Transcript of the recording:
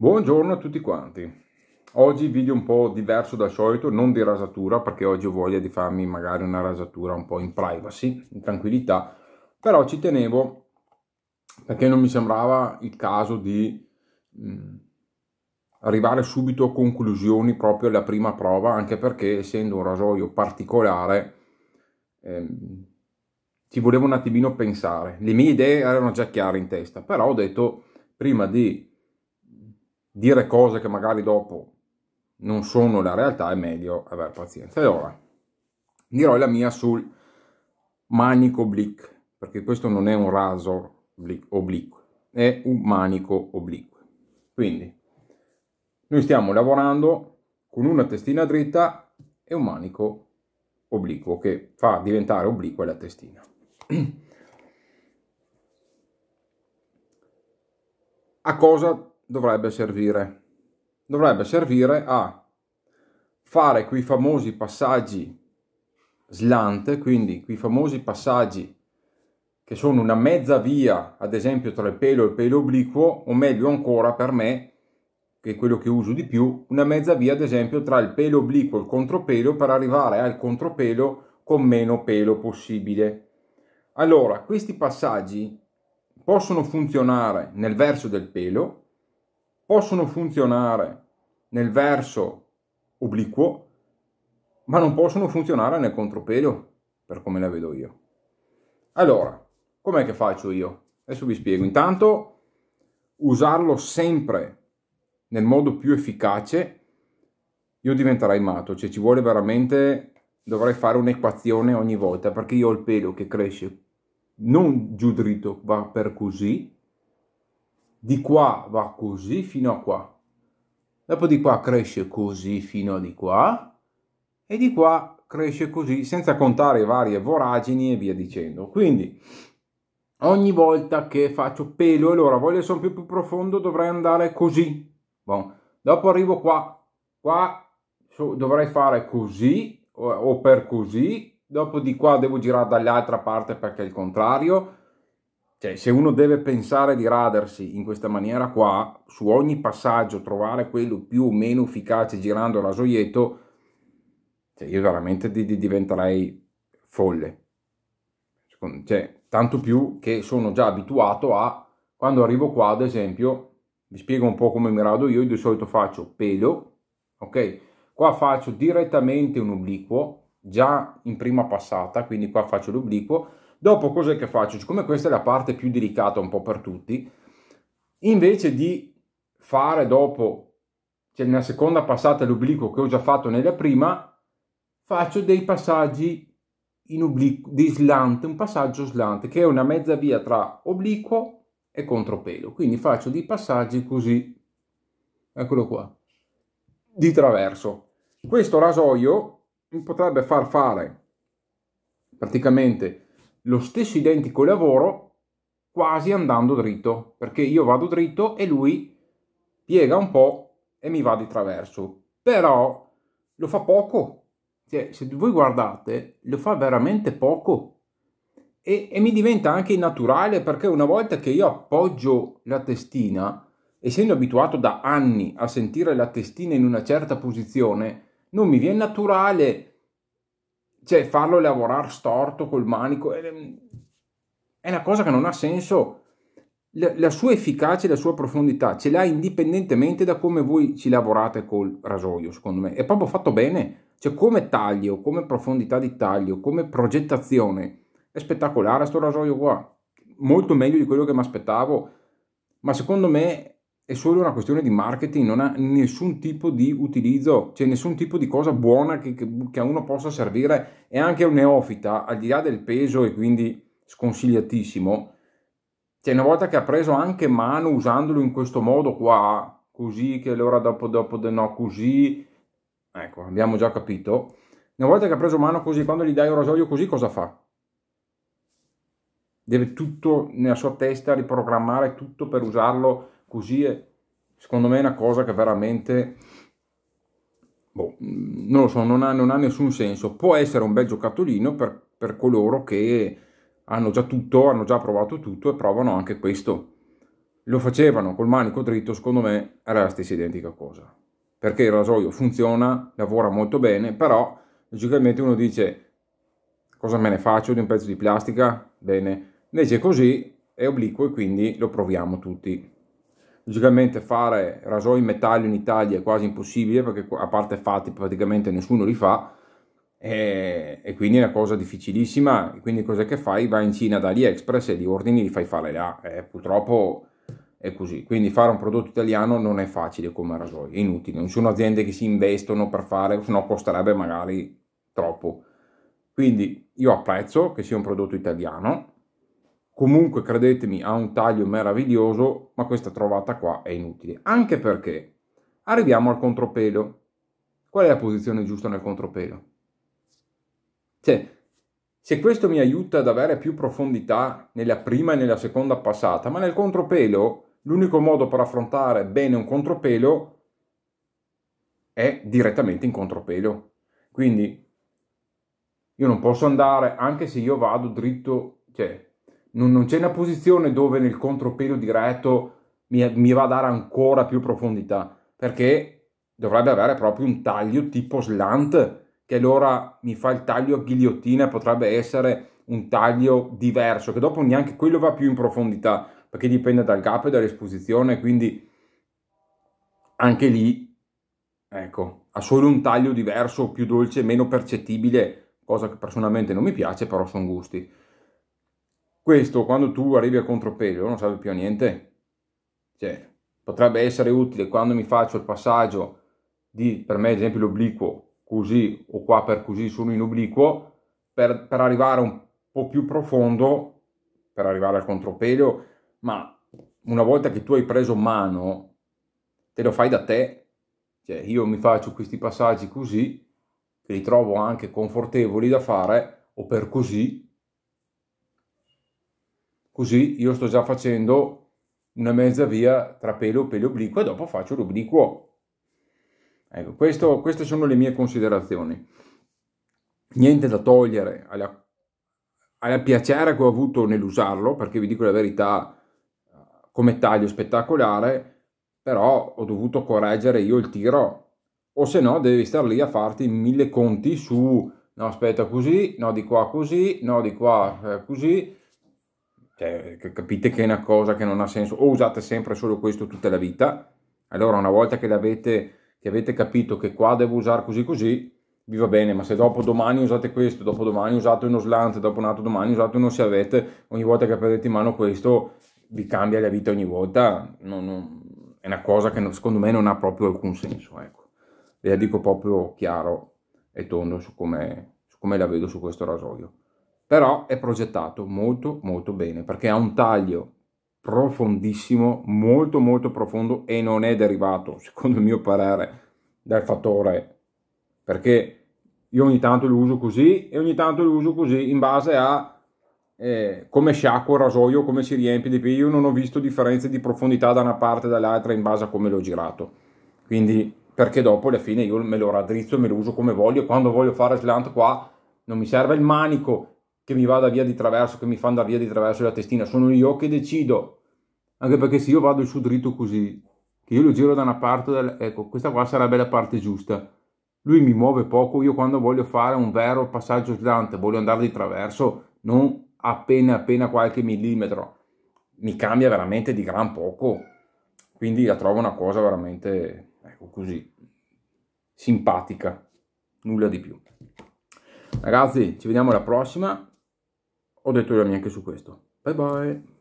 Buongiorno a tutti quanti. Oggi video un po' diverso dal solito, non di rasatura, perché oggi ho voglia di farmi magari una rasatura un po' in privacy, in tranquillità, però ci tenevo perché non mi sembrava il caso di mh, mm, arrivare subito a conclusioni proprio alla prima prova, anche perché essendo un rasoio particolare ehm, ci volevo un attimino pensare. Le mie idee erano già chiare in testa, però ho detto prima di dire cose che magari dopo non sono la realtà è meglio aver pazienza. E ora dirò la mia sul manico oblique, perché questo non è un raso obliquo, è un manico obliquo. Quindi, noi stiamo lavorando con una testina dritta e un manico obliquo che fa diventare obliqua la testina. A cosa dovrebbe servire? Dovrebbe servire a fare quei famosi passaggi slante, quindi quei famosi passaggi che sono una mezza via, ad esempio tra il pelo e il pelo obliquo, o meglio ancora per me, che è quello che uso di più, una mezza via ad esempio tra il pelo obliquo e il contropelo per arrivare al contropelo con meno pelo possibile. Allora, questi passaggi possono funzionare nel verso del pelo possono funzionare nel verso obliquo, ma non possono funzionare nel contropelo, per come la vedo io. Allora, com'è che faccio io? Adesso vi spiego. Intanto, usarlo sempre nel modo più efficace, io diventerai matto, cioè ci vuole veramente, dovrei fare un'equazione ogni volta, perché io ho il pelo che cresce non giù dritto, va per così, di qua va così fino a qua, dopo di qua cresce così fino a di qua e di qua cresce così senza contare varie voragini e via dicendo. Quindi ogni volta che faccio pelo e allora voglio essere un più, più profondo dovrei andare così. Bon. Dopo arrivo qua, qua so, dovrei fare così o, o per così, dopo di qua devo girare dall'altra parte perché è il contrario cioè, se uno deve pensare di radersi in questa maniera qua, su ogni passaggio trovare quello più o meno efficace girando il rasoietto, cioè io veramente di, di diventerei folle. Cioè, tanto più che sono già abituato a, quando arrivo qua ad esempio, vi spiego un po' come mi rado io, io di solito faccio pelo, ok? Qua faccio direttamente un obliquo, già in prima passata, quindi qua faccio l'obliquo, Dopo cos'è che faccio? Siccome questa è la parte più delicata un po' per tutti, invece di fare dopo, cioè nella seconda passata l'obliquo che ho già fatto nella prima, faccio dei passaggi in obliquo, di slant, un passaggio slant, che è una mezza via tra obliquo e contropelo. Quindi faccio dei passaggi così, eccolo qua, di traverso. Questo rasoio mi potrebbe far fare praticamente lo stesso identico lavoro quasi andando dritto, perché io vado dritto e lui piega un po' e mi va di traverso. Però lo fa poco. Cioè, se voi guardate, lo fa veramente poco. E, e, mi diventa anche naturale perché una volta che io appoggio la testina, essendo abituato da anni a sentire la testina in una certa posizione, non mi viene naturale cioè farlo lavorare storto col manico è una cosa che non ha senso. La, la sua efficacia e la sua profondità ce l'ha indipendentemente da come voi ci lavorate col rasoio, secondo me. È proprio fatto bene, cioè come taglio, come profondità di taglio, come progettazione. È spettacolare sto rasoio qua, molto meglio di quello che mi aspettavo, ma secondo me è solo una questione di marketing, non ha nessun tipo di utilizzo, cioè nessun tipo di cosa buona che, che a uno possa servire È anche un neofita, al di là del peso e quindi sconsigliatissimo, cioè una volta che ha preso anche mano usandolo in questo modo qua, così che l'ora dopo dopo no, così, ecco, abbiamo già capito, una volta che ha preso mano così, quando gli dai un rasoio così cosa fa? Deve tutto nella sua testa riprogrammare tutto per usarlo così è, secondo me è una cosa che veramente boh, mm, non lo so, non ha, non ha, nessun senso. Può essere un bel giocattolino per, per, coloro che hanno già tutto, hanno già provato tutto e provano anche questo. Lo facevano col manico dritto, secondo me era la stessa identica cosa. Perché il rasoio funziona, lavora molto bene, però logicamente uno dice cosa me ne faccio di un pezzo di plastica? Bene, invece così è obliquo e quindi lo proviamo tutti. Logicamente fare rasoi in metallo in Italia è quasi impossibile perché a parte fatti praticamente nessuno li fa e, e quindi è una cosa difficilissima. quindi cos'è che fai? Vai in Cina da AliExpress e li ordini li fai fare là. Eh, purtroppo è così. Quindi fare un prodotto italiano non è facile come rasoio, è inutile. Non ci sono aziende che si investono per fare, se no costerebbe magari troppo. Quindi io apprezzo che sia un prodotto italiano, comunque credetemi ha un taglio meraviglioso, ma questa trovata qua è inutile, anche perché arriviamo al contropelo. Qual è la posizione giusta nel contropelo? Cioè, se questo mi aiuta ad avere più profondità nella prima e nella seconda passata, ma nel contropelo l'unico modo per affrontare bene un contropelo è direttamente in contropelo. Quindi io non posso andare, anche se io vado dritto, cioè non, non c'è una posizione dove nel contropelo diretto mi, mi va a dare ancora più profondità, perché dovrebbe avere proprio un taglio tipo slant, che allora mi fa il taglio a ghigliottina, potrebbe essere un taglio diverso, che dopo neanche quello va più in profondità, perché dipende dal gap e dall'esposizione, quindi anche lì, ecco, ha solo un taglio diverso, più dolce, meno percettibile, cosa che personalmente non mi piace, però sono gusti. Questo quando tu arrivi a contropelo non serve più a niente. Cioè, potrebbe essere utile quando mi faccio il passaggio di, per me ad esempio l'obliquo così o qua per così sono in obliquo, per, per arrivare un po' più profondo, per arrivare al contropelo ma una volta che tu hai preso mano, te lo fai da te. Cioè, io mi faccio questi passaggi così, che li trovo anche confortevoli da fare, o per così, Così io sto già facendo una mezza via tra pelo, pelo obliquo e dopo faccio l'obliquo. Ecco, questo, queste sono le mie considerazioni. Niente da togliere al piacere che ho avuto nell'usarlo, perché vi dico la verità, come taglio spettacolare, però ho dovuto correggere io il tiro, o se no devi stare lì a farti mille conti su, no aspetta così, no di qua così, no di qua eh, così, cioè, capite che è una cosa che non ha senso, o usate sempre solo questo tutta la vita, allora una volta che, l'avete, che avete capito che qua devo usare così così, vi va bene, ma se dopo domani usate questo, dopo domani usate uno slant, dopo un altro domani usate uno se avete, ogni volta che prendete in mano questo vi cambia la vita ogni volta, non, non, è una cosa che secondo me non ha proprio alcun senso, ecco. Ve la dico proprio chiaro e tondo su come, su come la vedo su questo rasoio però è progettato molto molto bene perché ha un taglio profondissimo, molto molto profondo e non è derivato, secondo il mio parere, dal fattore perché io ogni tanto lo uso così e ogni tanto lo uso così in base a eh, come sciacquo il rasoio, come si riempie di più. Io non ho visto differenze di profondità da una parte e dall'altra in base a come l'ho girato. Quindi perché dopo alla fine io me lo raddrizzo e me lo uso come voglio. Quando voglio fare slant qua non mi serve il manico, che mi vada via di traverso, che mi fa andare via di traverso la testina, sono io che decido. Anche perché se io vado su dritto così, che io lo giro da una parte, ecco, questa qua sarebbe la parte giusta. Lui mi muove poco, io quando voglio fare un vero passaggio sdante, voglio andare di traverso, non appena appena qualche millimetro, mi cambia veramente di gran poco. Quindi la trovo una cosa veramente, ecco così, simpatica, nulla di più. Ragazzi, ci vediamo alla prossima ho detto la mia anche su questo. Bye bye!